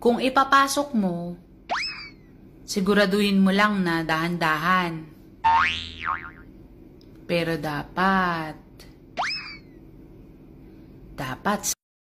Kung ipapasok mo, siguraduhin mo lang na dahan-dahan. Pero dapat, dapat